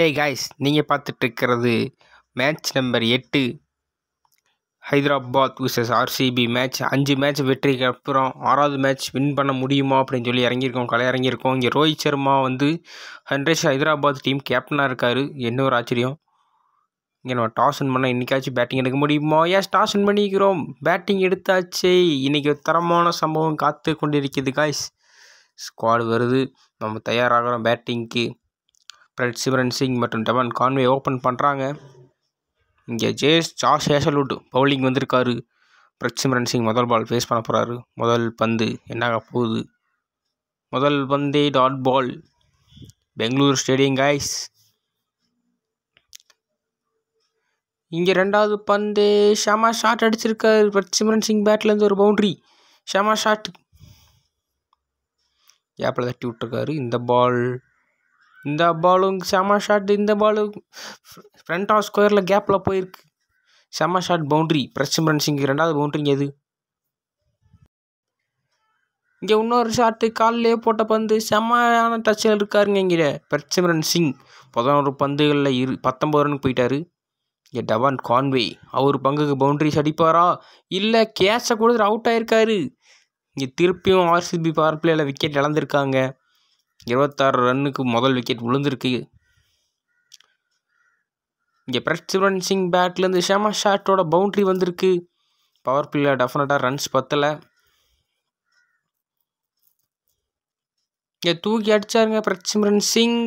hey guys நீங்கள் பார்த்துட்ருக்கிறது match number எட்டு Hyderabad versus RCB match அஞ்சு மேட்ச் வெற்றிக்கு அப்புறம் ஆறாவது மேட்ச் வின் பண்ண முடியுமா அப்படின்னு சொல்லி இறங்கியிருக்கோம் களை இறங்கியிருக்கோம் இங்கே ரோஹித் சர்மா வந்து ஹண்ட்ரேஷ் ஹைதராபாத் டீம் கேப்டனாக இருக்கார் என்ன ஒரு ஆச்சரியம் இங்கே நம்ம டாஸ் வின் பண்ணால் இன்றைக்காச்சும் பேட்டிங் எடுக்க முடியுமா ஏன் டாஸ் வின் பண்ணிக்கிறோம் பேட்டிங் எடுத்தாச்சே இன்றைக்கி தரமான சம்பவம் காத்து கொண்டிருக்கிறது காய்ஸ் ஸ்குவாடு வருது நம்ம தயாராகிறோம் பேட்டிங்க்கு பிரட் சிவரன் சிங் மற்றும் டெவன் கான்வே ஓப்பன் பண்ணுறாங்க இங்கே ஜேஸ் ஜாஸ் ஹேசல்வுட் பவுலிங் வந்திருக்காரு பிரட் சிம்ரன் சிங் முதல் பால் ஃபேஸ் பண்ண போகிறாரு முதல் பந்து என்னாக போகுது முதல் பந்தே dot ball Bangalore stadium guys இங்கே ரெண்டாவது பந்து ஷாமா ஷாட் அடிச்சிருக்காரு சிம்ரன் சிங் பேட்லேருந்து ஒரு பவுண்ட்ரி ஷமா ஷாட் கேப்பில் தட்டி விட்டுருக்காரு இந்த பால் இந்த பாலும் செம ஷாட் இந்த பாலு ஃப்ரண்ட் ஆஃப் ஸ்கொயரில் கேப்பில் போயிருக்கு செம ஷாட் பவுண்ட்ரி பிரசிமரன் சிங் ரெண்டாவது பவுண்ட்ரிங்க எது இங்கே இன்னொரு ஷாட்டு காலிலே போட்ட பந்து செம்மையான டச்சில் இருக்காருங்க இங்கே பிரச்சிமரன் சிங் பதினோரு பந்துகளில் இரு பத்தொம்பது ரனுக்கு போயிட்டாரு இங்கே டவான் கான்வே அவர் பங்குக்கு பவுண்ட்ரி அடிப்பாரா இல்லை கேஷை கொடுத்துட்டு அவுட் ஆகிருக்காரு இங்கே திருப்பியும் ஆர்சிபி பவர் பிளேயில் விக்கெட் இழந்திருக்காங்க இருபத்தாறு ரன்னுக்கு முதல் விக்கெட் விழுந்திருக்கு இங்கே பிரச்சிவன் சிங் பேட்லேருந்து ஷமா ஷாட்டோட பவுண்ட்ரி வந்திருக்கு பவர் பிளேயில் டெஃபினட்டாக ரன்ஸ் பத்தலை இங்கே தூக்கி அடித்தாருங்க பிரச்சிமரன் சிங்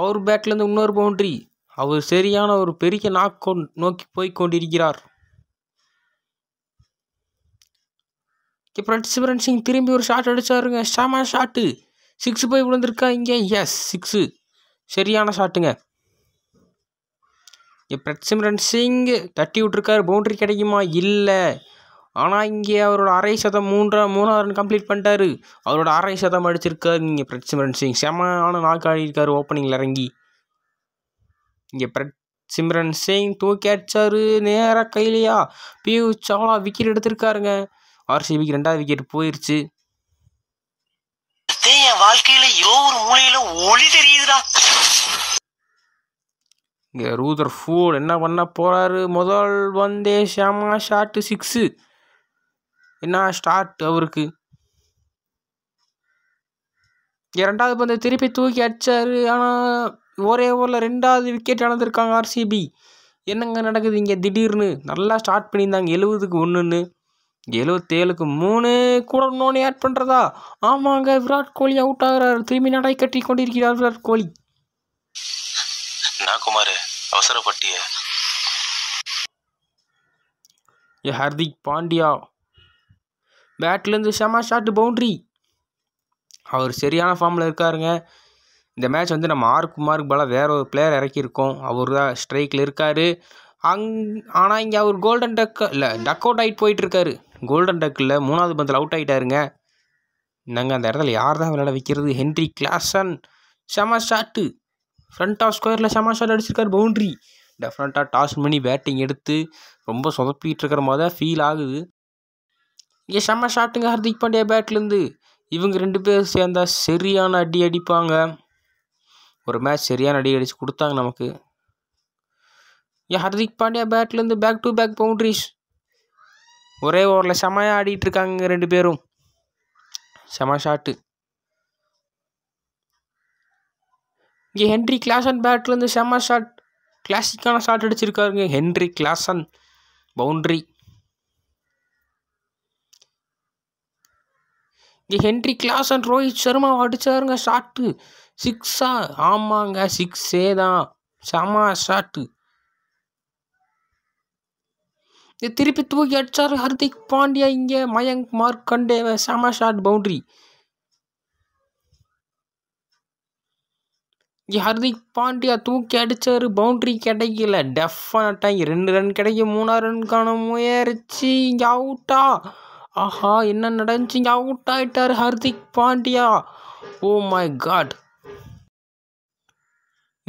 அவர் பேட்லேருந்து இன்னொரு பவுண்ட்ரி அவர் சரியான ஒரு பெரிய நாக்கோ நோக்கி போய் கொண்டிருக்கிறார் பிரச்சிமரன் சிங் திரும்பி ஒரு ஷாட் அடித்தாருங்க ஷாமா ஷாட்டு சிக்ஸ் போய் விழுந்திருக்கா இங்கே எஸ் சிக்ஸு சரியான ஷாட்டுங்க இங்கே பிரத்சிம்ரன் சிங் தட்டி விட்ருக்காரு பவுண்டரி கிடைக்குமா இல்லை ஆனால் இங்கே அவரோட அரை சதம் மூன்றாம் மூணாவது ரன் கம்ப்ளீட் பண்ணிட்டாரு அவரோட அரை சதம் அடிச்சிருக்காரு இங்கே பிரத்சிம்ரன் சிங் செமான நாக்கு ஆடிருக்காரு ஓப்பனிங்கில் இறங்கி இங்கே பிரத் சிம்ரன் சிங் டூ கேட்சாரு நேராக கையிலையா பியூ சாவலா விக்கெட் எடுத்திருக்காருங்க ஆர்சிபிக்கு ரெண்டாவது விக்கெட் போயிடுச்சு என் வாழ்க்கையில ஏதோ ஒரு மூலையில ஒளி தெரியுதுடா இங்கே ரூதர் ஃபோர் என்ன பண்ண போறாரு முதல் வந்தே ஷாமா ஷாட்டு சிக்ஸு என்ன ஸ்டார்ட் அவருக்கு இரண்டாவது பந்து திருப்பி தூக்கி அடிச்சாரு ஆனால் ஒரே ஓவரில் ரெண்டாவது விக்கெட் இழந்திருக்காங்க ஆர்சிபி என்னங்க நடக்குது இங்கே திடீர்னு நல்லா ஸ்டார்ட் பண்ணியிருந்தாங்க எழுபதுக்கு ஒன்றுன்னு ஏழுக்கு மூணு கூட இன்னொன்று ஆட் பண்ணுறதா ஆமாங்க விராட் கோலி அவுட் ஆகிறார் திரும்பி நடை கட்டி கொண்டிருக்கிறார் விராட் கோலி நான் குமார் அவசரப்பட்டிய ஏ ஹர்திக் பாண்டியா பேட்லேருந்து செம ஷாட் பவுண்ட்ரி அவர் சரியான ஃபார்மில் இருக்காருங்க இந்த மேட்ச் வந்து நம்ம ஆர் குமாருக்கு பல வேற ஒரு பிளேயர் இறக்கியிருக்கோம் அவர் தான் ஸ்ட்ரைக்கில் இருக்கார் அங் ஆனால் இங்கே அவர் கோல்டன் டக் இல்லை டக் அவுட் ஆகிட்டு போயிட்டுருக்காரு கோல்டன் டக்கில் மூணாவது பந்தில் அவுட் ஆகிட்டாருங்க நாங்கள் அந்த இடத்துல யார் தான் விளையாட வைக்கிறது ஹென்ரி கிளாசன் செம ஷாட்டு ஃப்ரண்ட் ஆஃப் ஸ்கொயரில் செம ஷாட் அடிச்சிருக்காரு பவுண்ட்ரி டெஃபினட்டாக டாஸ் பண்ணி பேட்டிங் எடுத்து ரொம்ப சொதப்பிட்டு இருக்கிற மாதிரி தான் ஃபீல் ஆகுது இங்கே செம ஷாட்டுங்க ஹர்திக் பாண்டியா பேட்லேருந்து இவங்க ரெண்டு பேர் சேர்ந்தா சரியான அடி அடிப்பாங்க ஒரு மேட்ச் சரியான அடி அடித்து கொடுத்தாங்க நமக்கு ஏன் ஹர்திக் பாண்டியா பேட்லேருந்து பேக் டு பேக் பவுண்ட்ரிஸ் ஒரே ஓவரில் செமையாக ஆடிட்டுருக்காங்க ரெண்டு பேரும் செம ஷாட்டு இங்கே ஹென்ரி கிளாசன் பேட்லேருந்து செம ஷாட் கிளாசிக்கான ஷாட் அடிச்சிருக்காருங்க ஹென்ரி கிளாசன் பவுண்ட்ரி இங்கே ஹென்ரி கிளாசன் ரோஹித் சர்மா அடித்தாருங்க ஷாட்டு சிக்ஸா ஆமாங்க சிக்ஸே தான் செம ஷாட்டு இது திருப்பி தூக்கி அடித்தார் ஹர்திக் பாண்டியா இங்கே Mayank Markande shot boundary இங்கே ஹர்திக் பாண்டியா தூக்கி அடித்தார் பவுண்ட்ரி கிடைக்கல டெஃபனட்டாக ரெண்டு ரன் கிடைக்கும் மூணாறு ரன் காண முயற்சி இங்கே அவுட்டா ஆஹா என்ன நடந்துச்சு இங்கே அவுட் ஆகிட்டார் Hardik Pandya oh my God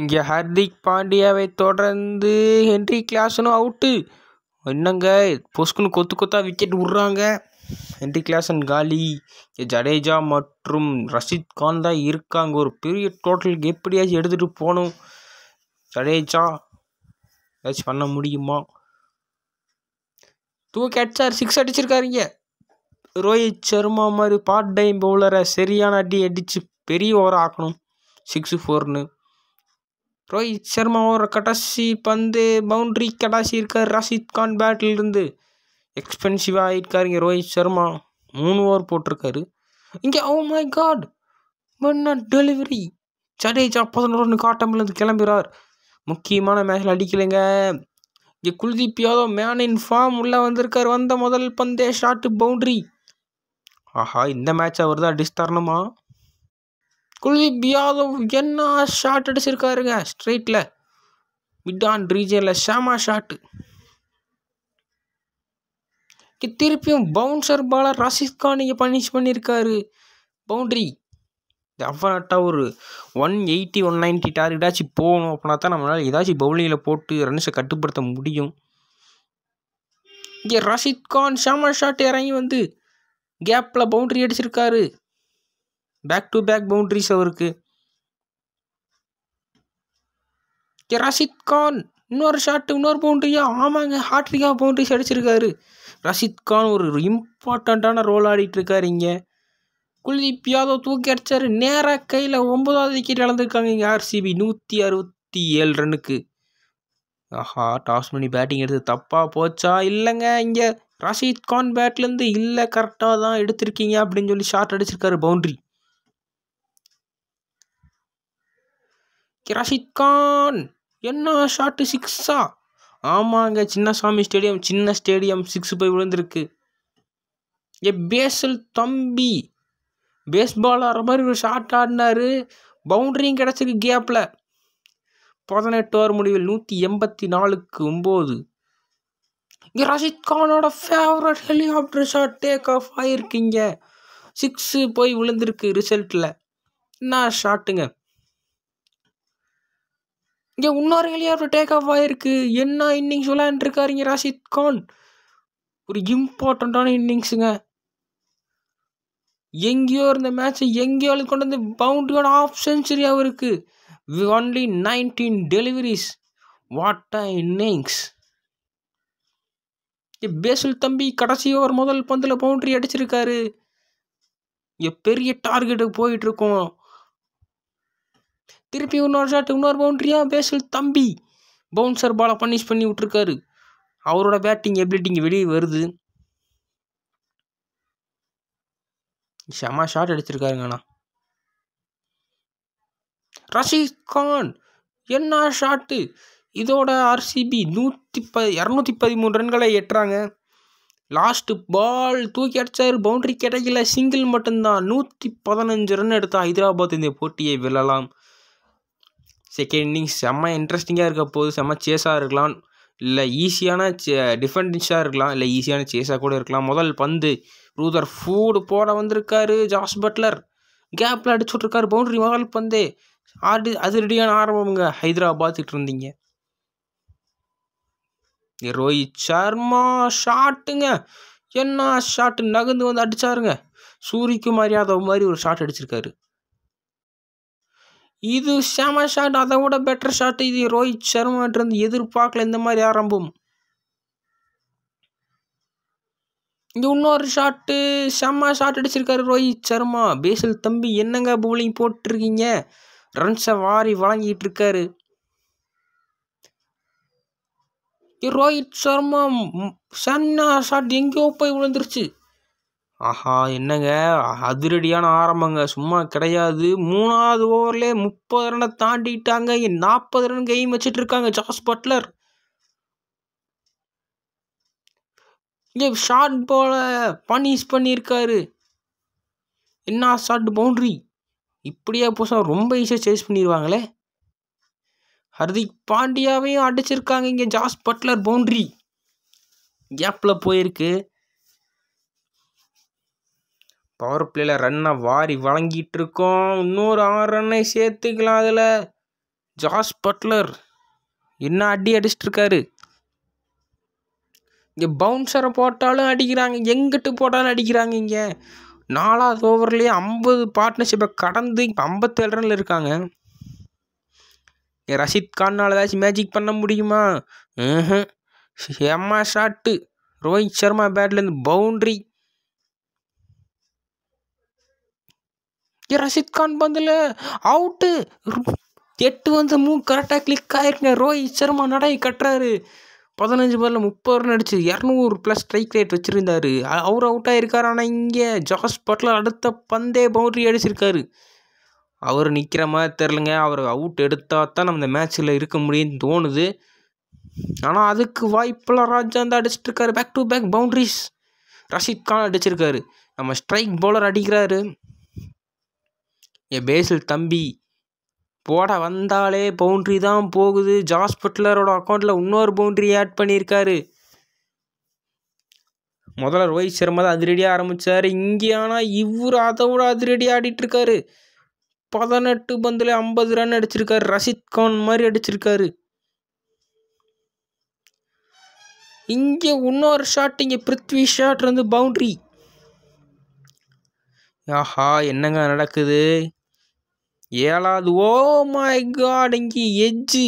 இங்கே ஹர்திக் பாண்டியாவை தொடர்ந்து ஹென்ரி கிளாஸனும் அவுட்டு என்னங்க பொஸ்குன்னு கொத்து கொத்தாக விக்கெட் விட்றாங்க ஹென்ரி கிளாசன் காலி ஜடேஜா மற்றும் ரஷித் கான் தான் இருக்காங்க ஒரு பெரிய டோட்டலுக்கு எப்படியாச்சும் எடுத்துகிட்டு போகணும் ஜடேஜா ஏதாச்சும் பண்ண முடியுமா டூ கேட்சார் சிக்ஸ் அடிச்சிருக்காருங்க ரோஹித் சர்மா மாதிரி பார்ட் டைம் பவுலரை சரியான அடி அடித்து பெரிய ஓவர் ஆக்கணும் சிக்ஸு ஃபோர்னு ரோஹித் சர்மாவோட கடைசி பந்து பவுண்ட்ரி கடைசி இருக்கார் ரஷித் கான் பேட்டிலிருந்து எக்ஸ்பென்சிவாக இங்கே ரோஹித் சர்மா மூணு ஓவர் போட்டிருக்காரு இங்கே oh ஓ மை காட் பண்ண டெலிவரி ஜடேஜா பதினோரு ரன் காட்டம்லேருந்து கிளம்புறார் முக்கியமான மேட்சில் அடிக்கலைங்க இங்கே Kuldeep Yadav man in form உள்ளே வந்திருக்கார் வந்த முதல் பந்தே ஷாட்டு பவுண்ட்ரி ஆஹா இந்த மேட்ச் அவர் தான் அடிச்சு தரணுமா குல்தீப் யாதவ் என்ன ஷாட் அடிச்சிருக்காருங்க ஸ்ட்ரெயிட்டில் மிட்டான் ரீஜனில் ஷாமா ஷாட்டு திருப்பியும் பவுன்சர் பாலர் கான் இங்கே பனிஷ் பண்ணியிருக்காரு பவுண்ட்ரி டெஃபினட்டாக ஒரு ஒன் எயிட்டி ஒன் நைன்ட்டி ஏதாச்சும் போகணும் அப்படின்னா தான் நம்மளால் ஏதாச்சும் பவுலிங்கில் போட்டு ரன்ஸை கட்டுப்படுத்த முடியும் இங்கே ரஷீத் கான் ஷாமா ஷாட் இறங்கி வந்து கேப்பில் பவுண்ட்ரி அடிச்சிருக்காரு பேக் டு பேக் பவுண்ட்ரிஸ் அவருக்கு ரஷித் கான் இன்னொரு ஷாட்டு இன்னொரு பவுண்ட்ரியா ஆமாங்க ஹாட்ரிக்காக பவுண்ட்ரிஸ் அடிச்சிருக்காரு ரஷித் கான் ஒரு இம்பார்ட்டண்ட்டான ரோல் ஆடிட்டுருக்காரு இங்கே குல்தீப் யாதவ் தூக்கி அடித்தார் நேராக கையில் ஒன்பதாவது விக்கெட் இழந்திருக்காங்க இங்கே ஆர்சிபி நூற்றி அறுபத்தி ஏழு ரன்னுக்கு ஆஹா டாஸ் பண்ணி பேட்டிங் எடுத்து தப்பாக போச்சா இல்லைங்க இங்கே ரஷீத் கான் பேட்லேருந்து இல்லை கரெக்டாக தான் எடுத்திருக்கீங்க அப்படின்னு சொல்லி ஷார்ட் அடிச்சிருக்காரு பவுண்ட்ரி ரஷித் கான் என்ன ஷாட்டு சிக்ஸா ஆமாங்க சின்னசாமி ஸ்டேடியம் சின்ன ஸ்டேடியம் சிக்ஸ் போய் விழுந்திருக்கு ஏ பேசல் தம்பி பேஸ்பால் ஆடுற மாதிரி ஒரு ஷாட் ஆடினார் பவுண்டரியும் கிடச்சிருக்கு கேப்பில் பதினெட்டு ஓவர் முடிவில் நூற்றி எண்பத்தி நாலுக்கு ஒம்பது இங்கே ரஷித் கானோட favourite helicopter shot take off ஆகிருக்கீங்க சிக்ஸு போய் விழுந்திருக்கு ரிசல்ட்டில் என்ன ஷாட்டுங்க இங்கே இன்னொரு அவர் டேக் ஆஃப் ஆகிருக்கு என்ன இன்னிங்ஸ் விளையாண்டுருக்காருங்க ராஷித் கான் ஒரு இம்பார்ட்டண்ட்டான இன்னிங்ஸுங்க எங்கேயோ இருந்த மேட்ச்சை எங்கேயோ கொண்டு வந்து பவுண்ட்ரியோட ஆஃப் செஞ்சுரி அவருக்கு only nineteen deliveries what a innings பேசுல் தம்பி கடைசி ஓவர் முதல் பந்தில் பவுண்ட்ரி அடிச்சிருக்காரு பெரிய டார்கெட்டுக்கு போயிட்டுருக்கோம் திருப்பி இன்னொரு ஷாட் இன்னொரு பவுண்ட்ரியாக பேசல் தம்பி பவுன்சர் பாலை பனிஷ் பண்ணி விட்டுருக்காரு அவரோட பேட்டிங் எபிலிட்டிங்க வெளியே வருது செம ஷாட் அடிச்சிருக்காருங்கண்ணா ரஷிகான் கான் என்ன ஷாட்டு இதோட ஆர்சிபி நூற்றி ப இரநூத்தி பதிமூணு ரன்களை எட்டுறாங்க லாஸ்ட்டு பால் தூக்கி அடித்தார் பவுண்டரி கிடைக்கல சிங்கிள் மட்டும்தான் நூற்றி பதினஞ்சு ரன் எடுத்தால் ஹைதராபாத் இந்த போட்டியை வெல்லலாம் செகண்ட் இன்னிங்ஸ் செம்ம இன்ட்ரெஸ்டிங்காக இருக்க போது செம்ம சேஸாக இருக்கலாம் இல்லை ஈஸியான சே டிஃபென்ஸாக இருக்கலாம் இல்லை ஈஸியான சேஸாக கூட இருக்கலாம் முதல் பந்து ரூதர் ஃபூடு போட வந்திருக்காரு ஜாஸ் பட்லர் கேப்பில் அடிச்சுட்ருக்காரு பவுண்டரி முதல் பந்து ஆடி அதிரடியான ஆரம்பமுங்க ஹைதராபாத்துக்கிட்டு இருந்தீங்க ரோஹித் சர்மா ஷாட்டுங்க என்ன ஷாட்டு நகர்ந்து வந்து அடித்தாருங்க சூரிக்கு யாதவ் மாதிரி ஒரு ஷாட் அடிச்சிருக்காரு இது ஷாமா ஷாட் அதை விட பெட்டர் ஷாட் இது ரோஹித் சர்மாட்டிருந்து எதிர்பார்க்கல இந்த மாதிரி ஆரம்பம் இது இன்னொரு ஷாட்டு செம்ம ஷாட் அடிச்சிருக்காரு ரோஹித் சர்மா பேசல் தம்பி என்னங்க பவுலிங் போட்டிருக்கீங்க ரன்ஸை வாரி வழங்கிட்டு இருக்காரு ரோஹித் சர்மா சன்னா ஷாட் எங்கேயோ போய் விழுந்துருச்சு ஆஹா என்னங்க அதிரடியான ஆரம்பங்க சும்மா கிடையாது மூணாவது ஓவர்லேயே முப்பது ரனை தாண்டிட்டாங்க நாற்பது ரன் கெய்ம் வச்சுட்டு இருக்காங்க ஜாஸ் பட்லர் ஷார்ட் போல பனிஷ் பண்ணியிருக்காரு என்ன ஷார்ட் பவுண்ட்ரி இப்படியா புதுசாக ரொம்ப ஈஸியாக சேஸ் பண்ணிடுவாங்களே ஹர்திக் பாண்டியாவையும் அடிச்சிருக்காங்க இங்கே ஜாஸ் பட்லர் பவுண்ட்ரி கேப்பில் போயிருக்கு பவர் பிளேயில் ரன்னை வாரி வழங்கிட்டு இருக்கோம் இன்னொரு ஆறு ரன்னை சேர்த்துக்கலாம் அதில் ஜாஸ் பட்லர் என்ன அடி அடிச்சிட்ருக்காரு இங்கே பவுன்சரை போட்டாலும் அடிக்கிறாங்க எங்கிட்டு போட்டாலும் அடிக்கிறாங்க இங்கே நாலாவது ஓவர்லேயே ஐம்பது பார்ட்னர்ஷிப்பை கடந்து இப்போ ஐம்பத்தேழு ரனில் இருக்காங்க ரஷித் கான்னால் ஏதாச்சும் மேஜிக் பண்ண முடியுமா ஹெம்மா ஷாட்டு ரோஹித் சர்மா பேட்லேருந்து பவுண்ட்ரி கான் பந்தில் அவுட்டு எட்டு வந்து மூ கரெக்டாக கிளிக் ஆகிருக்க ரோஹித் சர்மா நடை கட்டுறாரு பதினஞ்சு பாலில் முப்பது ரன் அடிச்சு இரநூறு ப்ளஸ் ஸ்ட்ரைக் ரேட் வச்சுருந்தார் அவர் அவுட் ஆகிருக்கார் ஆனால் இங்கே ஜாஸ் பட்லர் அடுத்த பந்தே பவுண்ட்ரி அடிச்சிருக்காரு அவர் நிற்கிற மாதிரி தெரிலங்க அவர் அவுட் எடுத்தால் தான் நம்ம இந்த மேட்ச்சில் இருக்க முடியும்னு தோணுது ஆனால் அதுக்கு வாய்ப்பெல்லாம் ராஜா தான் அடிச்சிட்ருக்காரு back to back boundaries Rashid Khan அடிச்சிருக்காரு நம்ம ஸ்ட்ரைக் பவுலர் அடிக்கிறாரு என் பேசில் தம்பி போட வந்தாலே பவுண்ட்ரி தான் போகுது ஜாஸ் பட்லரோட அக்கௌண்ட்டில் இன்னொரு பவுண்ட்ரி ஆட் பண்ணியிருக்காரு முதல்ல ரோஹித் சர்மா தான் அதிரடியாக ஆரம்பித்தார் இங்கே ஆனால் இவர் அதை விட அதிரடி ஆடிட்டுருக்காரு பதினெட்டு பந்தில் ஐம்பது ரன் அடிச்சிருக்காரு ரஷித் கான் மாதிரி அடிச்சிருக்காரு இங்கே இன்னொரு ஷாட் இங்கே பிருத்வி ஷாட் வந்து பவுண்ட்ரி ஆஹா என்னங்க நடக்குது ஏழாவது ஓ மை காட் இங்கே எஜ்ஜு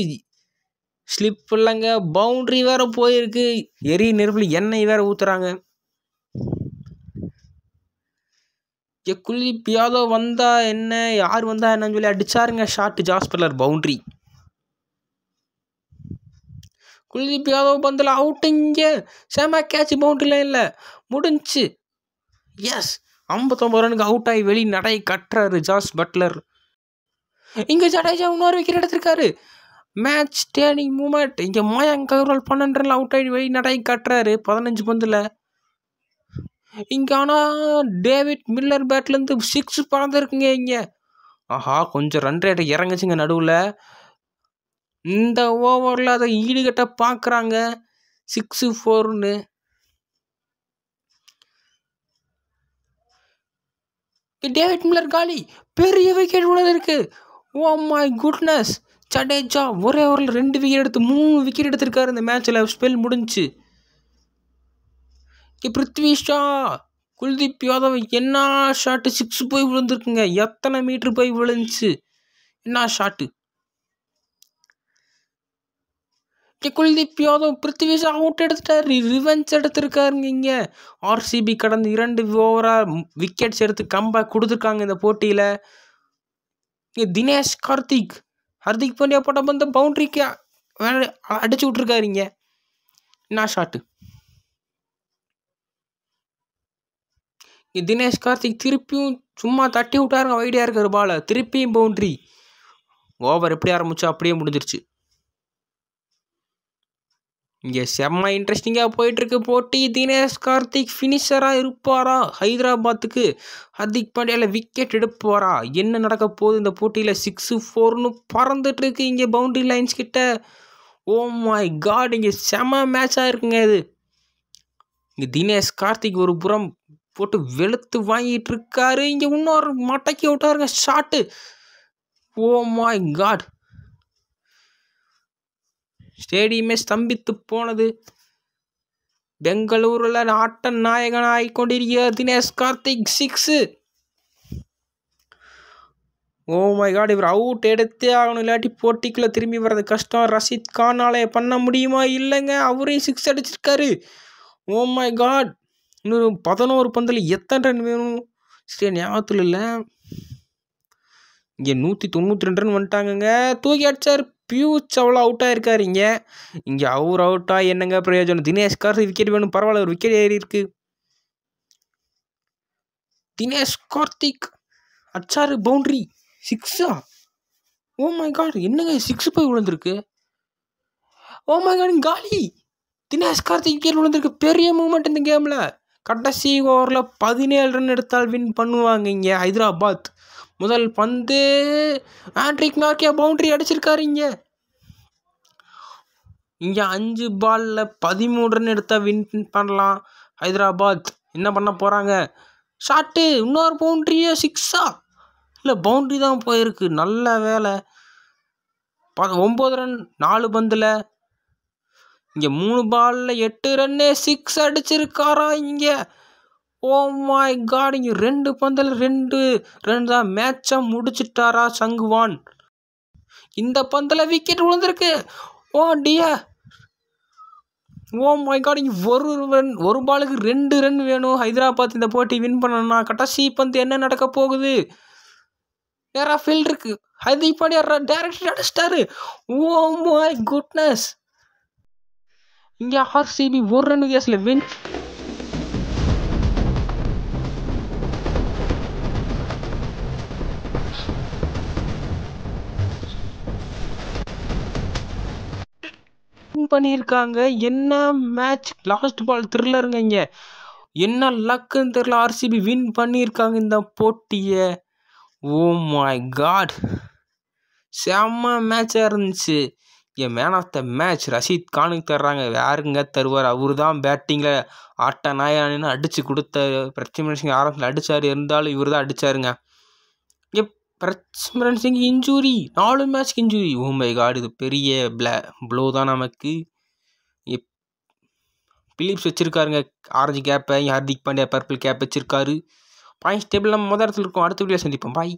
ஸ்லிப் இல்லைங்க பவுண்ட்ரி வேற போயிருக்கு எரி நெருப்பில் எண்ணெய் வேறு ஊற்றுறாங்க ஏ குல்தீப் யாதவ் வந்தா என்ன யார் வந்தா என்னன்னு சொல்லி அடிச்சாருங்க short Jos Buttler boundary Kuldeep Yadav பந்தில் அவுட்டிங்க சேமா கேட்ச் பவுண்ட்ரியில் இல்லை முடிஞ்சு எஸ் ஐம்பத்தொம்பது ரனுக்கு அவுட் ஆகி வெளி நடை கட்டுறாரு ஜாஸ் பட்லர் இங்கே ஜடேஜா இன்னொரு விக்கெட் எடுத்திருக்காரு மேட்ச் டேர்னிங் மூமெண்ட் இங்கே மாயங்க் அகர்வால் பன்னெண்டு அவுட் ஆகி நடை காட்டுறாரு பதினஞ்சு பந்தில் இங்கே ஆனால் டேவிட் மில்லர் பேட்லேருந்து சிக்ஸ் பறந்துருக்குங்க இங்கே ஆஹா கொஞ்சம் ரன் ரேட்டை இறங்குச்சுங்க நடுவில் இந்த ஓவரில் அதை ஈடுகட்ட பார்க்குறாங்க சிக்ஸு ஃபோர்னு டேவிட் மில்லர் காலி பெரிய விக்கெட் உள்ளது இருக்குது ஓ மை குட்னஸ் ஜடேஜா ஒரே ஓவரில் ரெண்டு விக்கெட் எடுத்து மூணு விக்கெட் எடுத்திருக்காரு இந்த மேட்ச்சில் ஸ்பெல் முடிஞ்சு பிருத்வி ஷா குல்தீப் யாதவ் என்ன ஷாட்டு சிக்ஸ் போய் விழுந்திருக்குங்க எத்தனை மீட்ரு போய் விழுந்துச்சு என்ன ஷாட்டு குல்தீப் யாதவ் பிருத்திவி ஷா அவுட் எடுத்துட்டாரு ரிவெஞ்ச் எடுத்திருக்காருங்க இங்கே ஆர்சிபி கடந்த இரண்டு ஓவராக விக்கெட்ஸ் எடுத்து கம்பேக் கொடுத்துருக்காங்க இந்த போட்டியில் தினேஷ் கார்த்திக் ஹர்திக் பாண்டியா போட்ட பந்து பவுண்ட்ரிக்கு அடிச்சு விட்ருக்காருங்க என்ன ஷாட்டு தினேஷ் கார்த்திக் திருப்பியும் சும்மா தட்டி விட்டாருங்க ஐடியா இருக்கிற பாலை திருப்பியும் பவுண்ட்ரி ஓவர் எப்படி ஆரம்பிச்சோ அப்படியே முடிஞ்சிருச்சு இங்கே செம்ம இன்ட்ரெஸ்டிங்காக போயிட்டுருக்கு போட்டி தினேஷ் கார்த்திக் ஃபினிஷராக இருப்பாரா ஹைதராபாத்துக்கு ஹர்திக் பாண்டியாவில் விக்கெட் எடுப்பாரா என்ன நடக்க போகுது இந்த போட்டியில் சிக்ஸு ஃபோர்னு பறந்துட்டுருக்கு இங்கே பவுண்ட்ரி லைன்ஸ் கிட்ட ஓ மை காட் இங்கே செம மேட்சாக இருக்குங்க இது இங்கே தினேஷ் கார்த்திக் ஒரு புறம் போட்டு வெளுத்து வாங்கிட்டு இருக்காரு இங்கே இன்னொரு மட்டைக்கு விட்டாருங்க ஷாட்டு ஓ மாய் காட் ஸ்டேடியமே ஸ்தம்பித்து போனது பெங்களூரில் ஆட்ட நாயகனாய் ஆகிக்கொண்டிருக்கிறார் Dinesh Karthik six oh my God இவர் அவுட் எடுத்தே ஆகணும் இல்லாட்டி போட்டிக்குள்ளே திரும்பி வர்றது கஷ்டம் ரஷித் கானாலே பண்ண முடியுமா இல்லைங்க அவரையும் சிக்ஸ் அடிச்சிருக்காரு ஓ மை காட் இன்னும் பதினோரு பந்தில் எத்தனை ரன் வேணும் சரி ஞாபகத்தில் இல்லை இங்கே நூற்றி தொண்ணூற்றி ரெண்டு ரன் வந்துட்டாங்கங்க தூக்கி அடித்தார் பியூச் அவ்வளோ அவுட்டாக இருக்கார் இங்கே இங்கே அவர் அவுட்டாக என்னங்க பிரயோஜனம் தினேஷ் தினேஷ்கார் விக்கெட் வேணும் பரவாயில்ல ஒரு விக்கெட் ஏறி இருக்கு தினேஷ் கார்த்திக் அச்சாறு பவுண்ட்ரி சிக்ஸா ஓ மை காட் என்னங்க சிக்ஸ் போய் விழுந்திருக்கு ஓ மை காட் காலி தினேஷ் கார்த்திக் விக்கெட் விழுந்திருக்கு பெரிய மூமெண்ட் இந்த கேமில் கடைசி ஓவரில் பதினேழு ரன் எடுத்தால் வின் பண்ணுவாங்க இங்கே ஹைதராபாத் முதல் பந்து ஆண்ட்ரிக் நார்கே பவுண்ட்ரி அடிச்சிருக்காரு இங்கே இங்கே அஞ்சு பாலில் ரன் எடுத்தால் வின் பண்ணலாம் ஹைதராபாத் என்ன பண்ண போகிறாங்க ஷாட்டு இன்னொரு பவுண்ட்ரியா சிக்ஸா இல்லை பவுண்ட்ரி தான் போயிருக்கு நல்ல வேலை ப ஒம்பது ரன் நாலு பந்தில் இங்கே மூணு பாலில் எட்டு ரன்னு சிக்ஸ் அடிச்சிருக்காரா இங்கே ஓ மாய் காட் இங்கே ரெண்டு பந்தல் ரெண்டு ரெண்டா மேட்சை முடிச்சிட்டாரா சங்குவான் இந்த பந்தில் விக்கெட் விழுந்திருக்கு ஓ டியா ஓ மாய் காட் இங்கே ஒரு ரன் ஒரு பாலுக்கு ரெண்டு ரன் வேணும் ஹைதராபாத் இந்த போட்டி வின் பண்ணணும்னா கடைசி பந்து என்ன நடக்க போகுது யாரா ஃபீல்ட் இருக்கு ஹைதிப்பாடி யாரா டேரக்டர் அடிச்சிட்டாரு ஓ மாய் குட்னஸ் இங்கே ஆர்சிபி ஒரு ரன் வித்தியாசத்தில் வின் பண்ணியிருக்காங்க என்ன மேட்ச் லாஸ்ட் பால் த்ரில்லருங்க இங்கே என்ன லக்குன்னு தெரில ஆர்சிபி வின் பண்ணியிருக்காங்க இந்த போட்டியை ஓ oh மை காட் செம்ம மேட்சாக இருந்துச்சு என் man of the match Rashid கானுக்கு தர்றாங்க யாருங்க தருவார் அவர் தான் பேட்டிங்கில் ஆட்ட நாயானின்னு அடித்து கொடுத்த பிரச்சனை சிங் ஆரம்பத்தில் அடித்தார் இருந்தாலும் இவர் தான் அடித்தாருங்க எப் பிரச்மரன் சிங் இன்ஜூரி நாலு மேட்ச்க்கு இன்ஜூரி ஓ மை காட் இது பெரிய பிளா ப்ளோ தான் நமக்கு எப் பிலிப்ஸ் வச்சுருக்காருங்க ஆரஞ்சு கேப்பை ஹார்திக் பாண்டியா பர்பிள் கேப் வச்சுருக்காரு பாயிண்ட்ஸ் டேபிளில் நம்ம மொதல் இடத்துல இருக்கோம் அடுத்த வீடியோ சந்திப்போம் பாய்